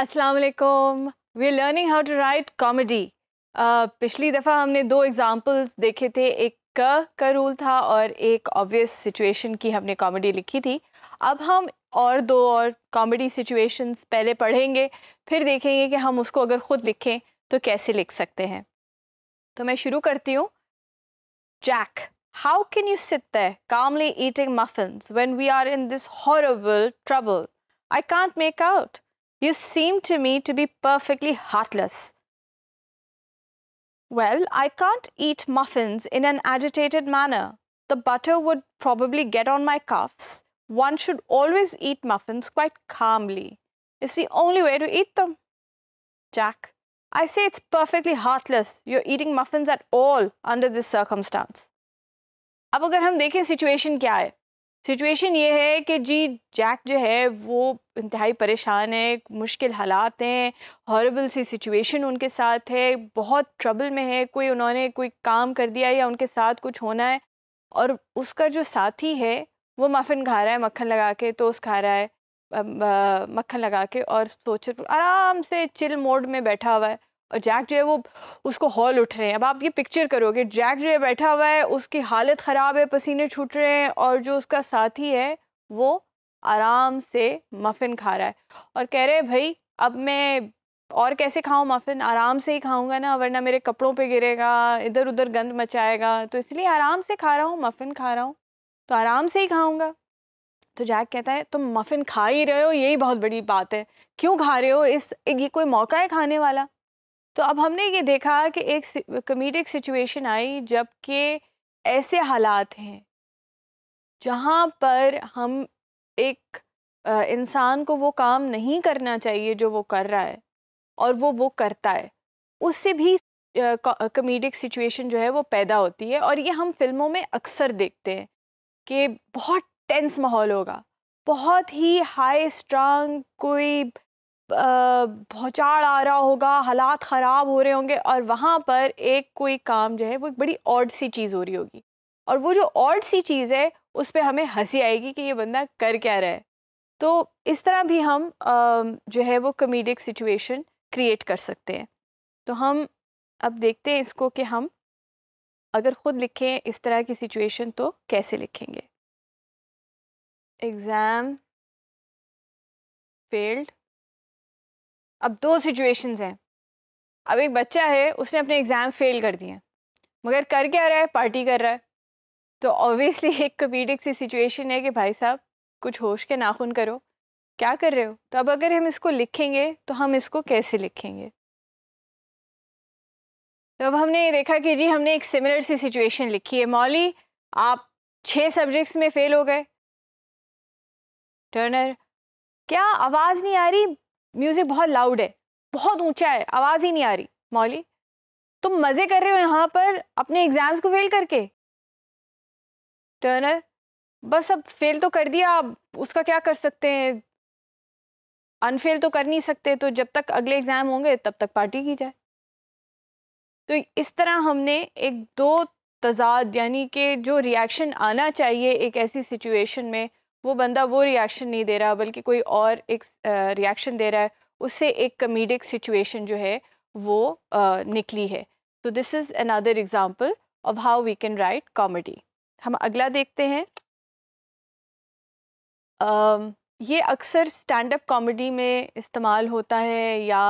अस्सलाम वालेकुम we are learning how to write comedy पिछली दफ़ा हमने दो एग्जांपल्स देखे थे एक क का रूल था और एक ऑब्वियस सिचुएशन की हमने कॉमेडी लिखी थी अब हम और दो और कॉमेडी सिचुएशंस पहले पढ़ेंगे फिर देखेंगे कि हम उसको अगर ख़ुद लिखें तो कैसे लिख सकते हैं तो मैं शुरू करती हूँ Jack how can you sit there calmly eating muffin we are in this this trouble I can't make out You seem to me to be perfectly heartless. Well, I can't eat muffins in an agitated manner. The butter would probably get on my cuffs. One should always eat muffins quite calmly. It's the only way to eat them. Jack, I say it's perfectly heartless you're eating muffins at all under this circumstance. अब अगर हम देखें situation क्या है situation ये है कि जी Jack जो है वो इंतहाई परेशान है मुश्किल हालात हैं हॉरेबल सी सिचुएशन उनके साथ है बहुत ट्रबल में है कोई उन्होंने कोई काम कर दिया या उनके साथ कुछ होना है और उसका जो साथी है वो मफिन खा रहा है मक्खन लगा के तो उस खा रहा है मक्खन लगा के और सोच आराम से चिल मोड में बैठा हुआ है और जैक जो है वो उसको हॉल उठ रहे हैं अब आप ये पिक्चर करोगे जैक जो है बैठा हुआ है उसकी हालत ख़राब है पसीने छूट रहे हैं और जो उसका साथी है वो आराम से मफ़िन खा रहा है और कह रहे हैं भाई अब मैं और कैसे खाऊं मफ़िन आराम से ही खाऊंगा ना वरना मेरे कपड़ों पे गिरेगा इधर उधर गंद मचाएगा तो इसलिए आराम से खा रहा हूँ मफ़िन खा रहा हूँ तो आराम से ही खाऊंगा तो जैक कहता है तुम मफ़िन खा ही रहे हो यही बहुत बड़ी बात है क्यों खा रहे हो इस ये कोई मौका है खाने वाला तो अब हमने ये देखा कि एक कमेडिक सिचुएशन आई जबकि ऐसे हालात हैं जहाँ पर हम एक इंसान को वो काम नहीं करना चाहिए जो वो कर रहा है और वो वो करता है उससे भी कमेडिक सिचुएशन जो है वो पैदा होती है और ये हम फिल्मों में अक्सर देखते हैं कि बहुत टेंस माहौल होगा बहुत ही हाई स्ट्रांग कोई भौचाल आ रहा होगा हालात ख़राब हो रहे होंगे और वहाँ पर एक कोई काम जो है वो एक बड़ी ऑड सी चीज़ हो रही होगी और वो जो ऑड सी चीज़ है उस पर हमें हंसी आएगी कि ये बंदा कर क्या रहा है तो इस तरह भी हम जो है वो कमेडिक सिचुएशन क्रिएट कर सकते हैं तो हम अब देखते हैं इसको कि हम अगर ख़ुद लिखें इस तरह की सिचुएशन तो कैसे लिखेंगे एग्ज़ाम फेल्ड अब दो सिचुएशंस हैं अब एक बच्चा है उसने अपने एग्ज़ाम फेल कर दिए मगर कर क्या रहा है पार्टी कर रहा है तो ऑब्वियसली एक कपीडिक सी सिचुएशन है कि भाई साहब कुछ होश के नाखून करो क्या कर रहे हो तो अब अगर हम इसको लिखेंगे तो हम इसको कैसे लिखेंगे तो अब हमने देखा कि जी हमने एक सिमिलर सी सिचुएशन लिखी है मौली आप छः सब्जेक्ट्स में फ़ेल हो गए टर्नर क्या आवाज़ नहीं आ रही म्यूज़िक बहुत लाउड है बहुत ऊंचा है आवाज़ ही नहीं आ रही मौली तुम मज़े कर रहे हो यहाँ पर अपने एग्ज़ाम्स को फेल करके टर्नर बस अब फेल तो कर दिया अब उसका क्या कर सकते हैं अनफेल तो कर नहीं सकते तो जब तक अगले एग्ज़ाम होंगे तब तक पार्टी की जाए तो इस तरह हमने एक दो तजाद यानी कि जो रिएक्शन आना चाहिए एक ऐसी सिचुएशन में वो बंदा वो रिएक्शन नहीं दे रहा बल्कि कोई और एक रिएक्शन दे रहा है उससे एक कमेडिक सिचुएशन जो है वो निकली है तो this is another example of how we can write comedy हम अगला देखते हैं आ, ये अक्सर स्टैंड अप कॉमेडी में इस्तेमाल होता है या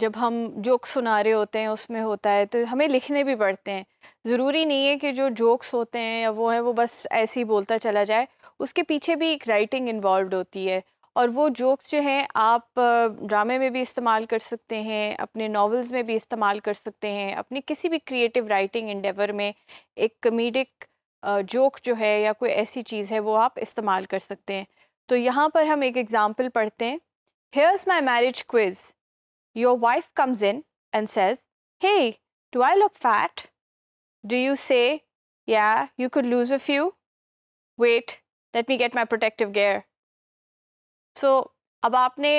जब हम जोक्स सुना रहे होते हैं उसमें होता है तो हमें लिखने भी पड़ते हैं ज़रूरी नहीं है कि जो जोक्स होते हैं या वो है वो बस ऐसे ही बोलता चला जाए उसके पीछे भी एक राइटिंग इन्वॉल्व होती है और वो जोक्स जो हैं आप ड्रामे में भी इस्तेमाल कर सकते हैं अपने नॉवेल्स में भी इस्तेमाल कर सकते हैं अपने किसी भी क्रिएटिव राइटिंग इंडेवर में एक कमेडिक जोक जो है या कोई ऐसी चीज़ है वो आप इस्तेमाल कर सकते हैं तो यहाँ पर हम एक एग्ज़ाम्पल पढ़ते हैं here's my marriage quiz your wife comes in and says, Hey, do I look fat? Do you say, Yeah, you could lose a few? Wait, let me get my protective gear. So अब आपने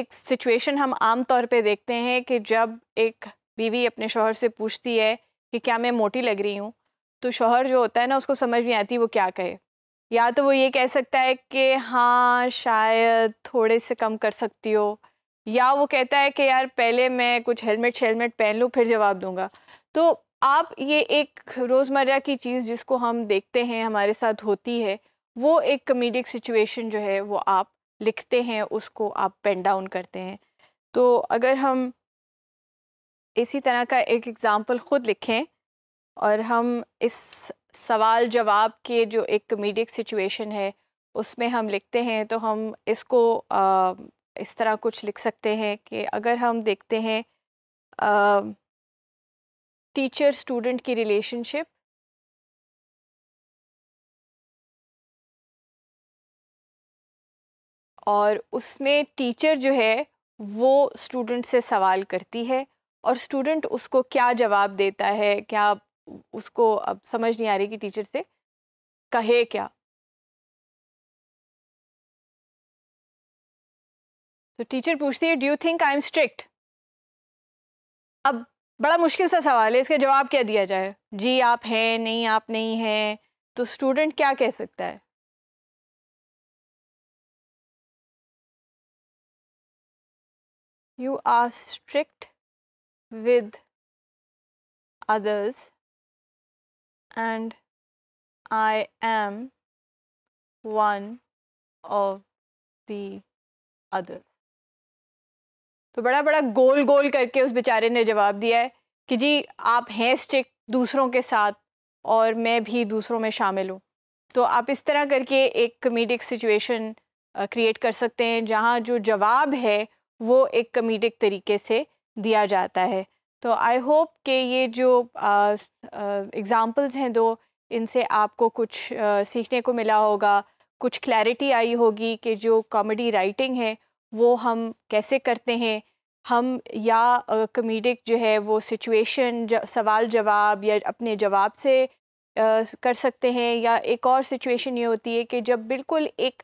एक situation हम आम तौर पे देखते हैं कि जब एक बीवी अपने शोहर से पूछती है कि क्या मैं मोटी लग रही हूँ तो शोहर जो होता है ना उसको समझ नहीं आती वो क्या कहे या तो वो ये कह सकता है कि हाँ शायद थोड़े से कम कर सकती हो या वो कहता है कि यार पहले मैं कुछ हेलमेट शेलमेट पहन लूँ फिर जवाब दूंगा तो आप ये एक रोज़मर्रा की चीज़ जिसको हम देखते हैं हमारे साथ होती है वो एक कमेडिक सिचुएशन जो है वो आप लिखते हैं उसको आप पेन डाउन करते हैं तो अगर हम इसी तरह का एक एग्ज़ाम्पल ख़ुद लिखें और हम इस सवाल जवाब के जो एक कमेडिक सिचुएशन है उसमें हम लिखते हैं तो हम इसको इस तरह कुछ लिख सकते हैं कि अगर हम देखते हैं टीचर स्टूडेंट की रिलेशनशिप और उसमें टीचर जो है वो स्टूडेंट से सवाल करती है और स्टूडेंट उसको क्या जवाब देता है क्या उसको अब समझ नहीं आ रही कि टीचर से कहे क्या तो टीचर पूछती है do you think I am strict अब बड़ा मुश्किल सा सवाल है इसका जवाब क्या दिया जाए जी आप हैं नहीं आप नहीं हैं तो स्टूडेंट क्या कह सकता है you are strict with others and I am one of the others तो बड़ा बड़ा गोल गोल करके उस बेचारे ने जवाब दिया है कि जी आप हैं स्टिक दूसरों के साथ और मैं भी दूसरों में शामिल हूँ तो आप इस तरह करके एक कमेडिक सिचुएशन क्रिएट कर सकते हैं जहाँ जो जवाब है वो एक कमेडिक तरीके से दिया जाता है तो आई होप कि ये जो एग्ज़ाम्पल्स हैं दो इनसे आपको कुछ आ, सीखने को मिला होगा कुछ क्लैरिटी आई होगी कि जो कॉमेडी राइटिंग है वो हम कैसे करते हैं हम या कमेडिक जो है वो सिचुएशन सवाल जवाब या अपने जवाब से आ, कर सकते हैं या एक और सिचुएशन ये होती है कि जब बिल्कुल एक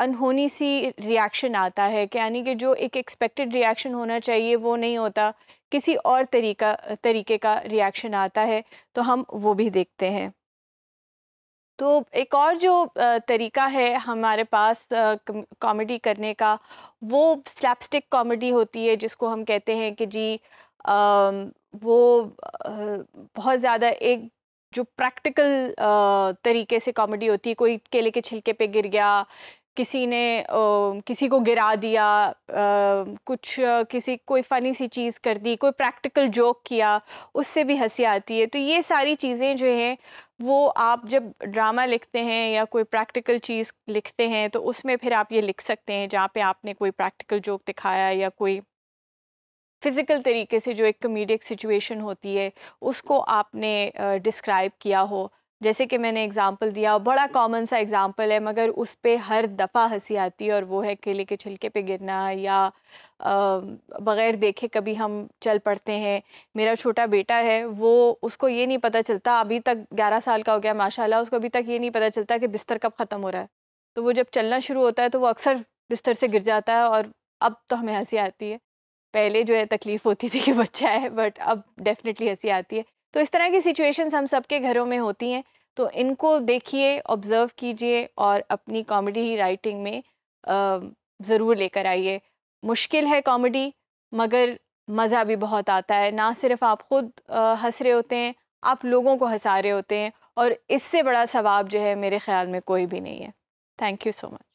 अनहोनी सी रिएक्शन आता है कि यानी कि जो एक एक्सपेक्टेड रिएक्शन होना चाहिए वो नहीं होता किसी और तरीका तरीके का रिएक्शन आता है तो हम वो भी देखते हैं तो एक और जो तरीका है हमारे पास कॉमेडी करने का वो स्लैपस्टिक कॉमेडी होती है जिसको हम कहते हैं कि जी वो बहुत ज़्यादा एक जो प्रैक्टिकल तरीके से कॉमेडी होती है कोई केले के छिलके पे गिर गया किसी ने किसी को गिरा दिया कुछ किसी कोई फ़नी सी चीज़ कर दी कोई प्रैक्टिकल जोक किया उससे भी हंसी आती है तो ये सारी चीज़ें जो हैं वो आप जब ड्रामा लिखते हैं या कोई प्रैक्टिकल चीज़ लिखते हैं तो उसमें फिर आप ये लिख सकते हैं जहाँ पे आपने कोई प्रैक्टिकल जोक दिखाया या कोई फ़िज़िकल तरीके से जो एक कमीडिक सिचुएशन होती है उसको आपने डिस्क्राइब किया हो जैसे कि मैंने एग्ज़ाम्पल दिया बड़ा कॉमन सा एग्ज़ाम्पल है मगर उस पर हर दफ़ा हंसी आती है और वो है केले के छिलके पे गिरना या बग़ैर देखे कभी हम चल पड़ते हैं मेरा छोटा बेटा है वो उसको ये नहीं पता चलता अभी तक 11 साल का हो गया माशाल्लाह उसको अभी तक ये नहीं पता चलता कि बिस्तर कब ख़त्म हो रहा है तो वो जब चलना शुरू होता है तो वो अक्सर बिस्तर से गिर जाता है और अब तो हमें हंसी आती है पहले जो है तकलीफ़ होती थी कि बच्चा है बट अब डेफ़िनेटली हंसी आती है तो इस तरह की सिचुएशंस हम सबके घरों में होती हैं तो इनको देखिए ऑब्ज़र्व कीजिए और अपनी कॉमेडी राइटिंग में ज़रूर लेकर आइए मुश्किल है कॉमेडी मगर मज़ा भी बहुत आता है ना सिर्फ आप ख़ुद हंस रहे होते हैं आप लोगों को हंसा रहे होते हैं और इससे बड़ा सवाब जो है मेरे ख्याल में कोई भी नहीं है थैंक यू सो मच